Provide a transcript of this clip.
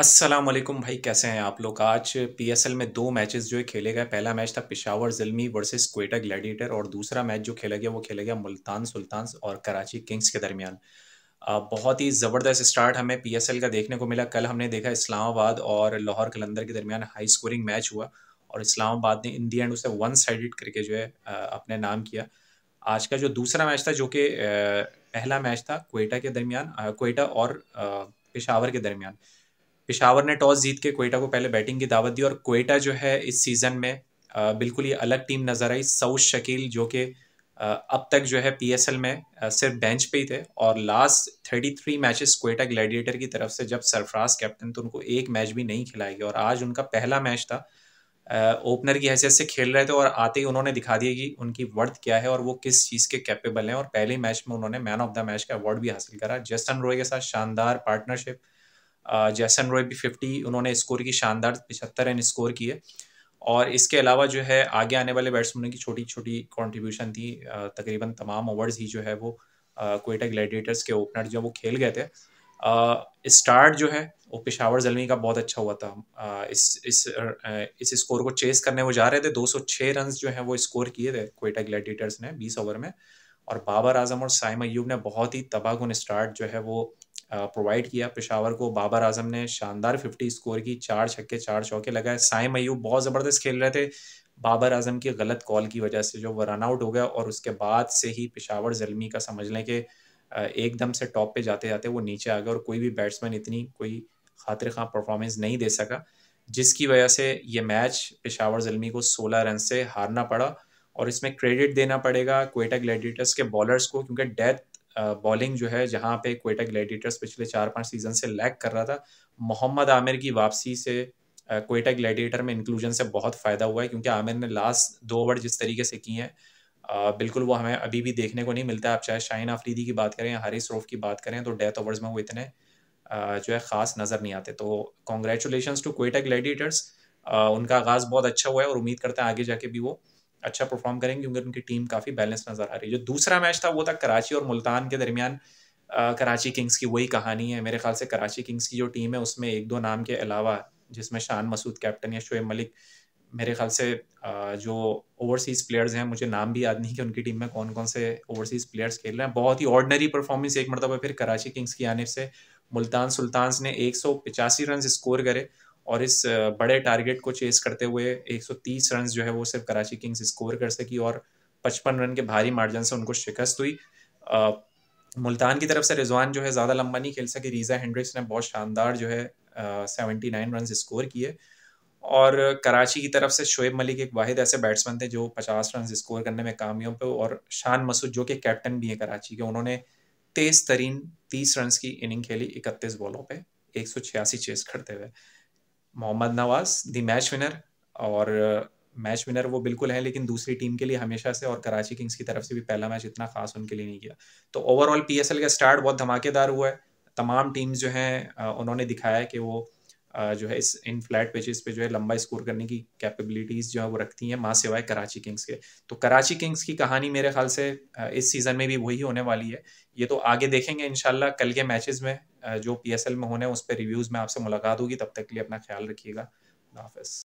अस्सलाम वालेकुम भाई कैसे हैं आप लोग आज पीएसएल में दो मैचेस जो है खेले गए पहला मैच था पिशावर जिलमी वर्सेस कोयटा ग्लैडिएटर और दूसरा मैच जो खेला गया वो खेला गया मुल्तान सुल्तान और कराची किंग्स के दरमियान बहुत ही ज़बरदस्त स्टार्ट हमें पीएसएल का देखने को मिला कल हमने देखा इस्लामाबाद और लाहौर कलंदर के दरमियान हाई स्कोरिंग मैच हुआ और इस्लामाबाद ने इन दी एंड उसे वन साइड करके जो है अपने नाम किया आज का जो दूसरा मैच था जो कि पहला मैच था कोयटा के दरमियान कोयटा और पेशावर के दरमियान पिशावर ने टॉस जीत के कोयटा को पहले बैटिंग की दावत दी और कोयटा जो है इस सीज़न में बिल्कुल ही अलग टीम नज़र आई सऊद शकील जो कि अब तक जो है पी में सिर्फ बेंच पे ही थे और last thirty three matches Quetta gladiator की तरफ से जब सरफराज कैप्टन तो उनको एक मैच भी नहीं खिलाया गया और आज उनका पहला मैच था ओपनर की हैसियत से खेल रहे थे और आते ही उन्होंने दिखा दिया कि उनकी वर्थ क्या है और वो किस चीज़ के कैपेबल हैं और पहले मैच में उन्होंने मैन ऑफ द मैच का अवार्ड भी हासिल करा जस्टन रॉय के साथ शानदार पार्टनरशिप जैसन रॉय भी फिफ्टी उन्होंने स्कोर की शानदार पिछहत्तर रन स्कोर किए और इसके अलावा जो है आगे आने वाले बैट्समैनों की छोटी छोटी कॉन्ट्रीब्यूशन थी तकरीबन तमाम ओवर्स ही जो है वो कोयटा ग्लैडिएटर्स के ओपनर जो वो खेल गए थे स्टार्ट जो है वो पिशावर जलमी का बहुत अच्छा हुआ था इस इस इस स्कोर को चेस करने वो जा रहे थे 206 रन जो है वो स्कोर किए थे कोयटा ग्लैडिएटर्स ने 20 ओवर में और बाबर आजम और साइम अयूब ने बहुत ही तबाहकुन स्टार्ट जो है वो प्रोवाइड किया पेशावर को बाबर आजम ने शानदार फिफ्टी स्कोर की चार छक्के चार चौके लगाए साइम मयू बहुत ज़बरदस्त खेल रहे थे बाबर आजम की गलत कॉल की वजह से जो वो रन आउट हो गया और उसके बाद से ही पेशावर जलमी का समझ लें कि एकदम से टॉप पे जाते जाते वो नीचे आ गए और कोई भी बैट्समैन इतनी कोई खातिर खां परफॉर्मेंस नहीं दे सका जिसकी वजह से ये मैच पेशावर जलमी को 16 रन से हारना पड़ा और इसमें क्रेडिट देना पड़ेगा कोयटा ग्लैडिएटर्स के बॉलर्स को क्योंकि डेथ बॉलिंग जो है जहाँ पे क्वेटा ग्लैडिएटर्स पिछले चार पांच सीजन से लैक कर रहा था मोहम्मद आमिर की वापसी से क्वेटा ग्लैडिएटर में इंक्लूजन से बहुत फ़ायदा हुआ है क्योंकि आमिर ने लास्ट दो ओवर जिस तरीके से किए हैं बिल्कुल वो हमें अभी भी देखने को नहीं मिलता है आप चाहे शाहीन आफरीदी की बात करें या हरीश रोफ की बात करें तो डेथ ओवर्स में वो इतने जो है ख़ास नज़र नहीं आते तो कॉन्ग्रेचुलेशन टू क्वेटा ग्लैडिएटर्स उनका आगाज़ बहुत अच्छा हुआ है और उम्मीद करते हैं आगे जाके भी वो अच्छा परफॉर्म करेंगे क्योंकि उनकी टीम काफ़ी बैलेंस नज़र आ रही है जो दूसरा मैच था वो था कराची और मुल्तान के दरमियान कराची किंग्स की वही कहानी है मेरे ख्याल से कराची किंग्स की जो टीम है उसमें एक दो नाम के अलावा जिसमें शान मसूद कैप्टन या शोएब मलिक मेरे ख्याल से जो ओवरसीज़ प्लेयर्स हैं मुझे नाम भी याद नहीं कि उनकी टीम में कौन कौन से ओवरसीज़ प्लेयर्स खेल रहे हैं बहुत ही ऑर्डनरी परफॉर्मेंस एक मरतबा फिर कराची किंग्स की आने से मुल्तान सुल्तान ने एक सौ रन स्कोर करे और इस बड़े टारगेट को चेस करते हुए 130 रन जो है वो सिर्फ कराची किंग्स स्कोर कर सकी और 55 रन के भारी मार्जिन से उनको शिकस्त हुई मुल्तान की तरफ से रिजवान जो है ज़्यादा लंबा नहीं खेल सके रीजा हेंड्रिक्स ने बहुत शानदार जो है सेवेंटी नाइन रन स्कोर किए और कराची की तरफ से शोएब मलिक एक वाहिद ऐसे बैट्समैन थे जो पचास रन स्कोर करने में कामयाब हुए और शान मसूद जो कि कैप्टन भी हैं कराची के उन्होंने तेज तरीन तीस रन की इनिंग खेली इकतीस बॉलों पर एक सौ छियासी चेस खड़ते हुए Mohammad Nawaz the match winner और मैच विनर वो बिल्कुल है लेकिन दूसरी टीम के लिए हमेशा से और कराची किंग्स की तरफ से भी पहला मैच इतना खास उनके लिए नहीं किया तो ओवरऑल पी का स्टार्ट बहुत धमाकेदार हुआ है तमाम टीम्स जो हैं उन्होंने दिखाया कि वो जो है इस इन फ्लैट पिचेस पे जो है लंबा स्कोर करने की कैपेबिलिटीज़ जो है वो रखती हैं माँ सिवाय कराची किंग्स के तो कराची किंग्स की कहानी मेरे ख्याल से इस सीज़न में भी वही होने वाली है ये तो आगे देखेंगे इन कल के मैचेस में जो पी में होने उस पर रिव्यूज़ में आपसे मुलाकात होगी तब तक के लिए अपना ख्याल रखिएगा हाफिज़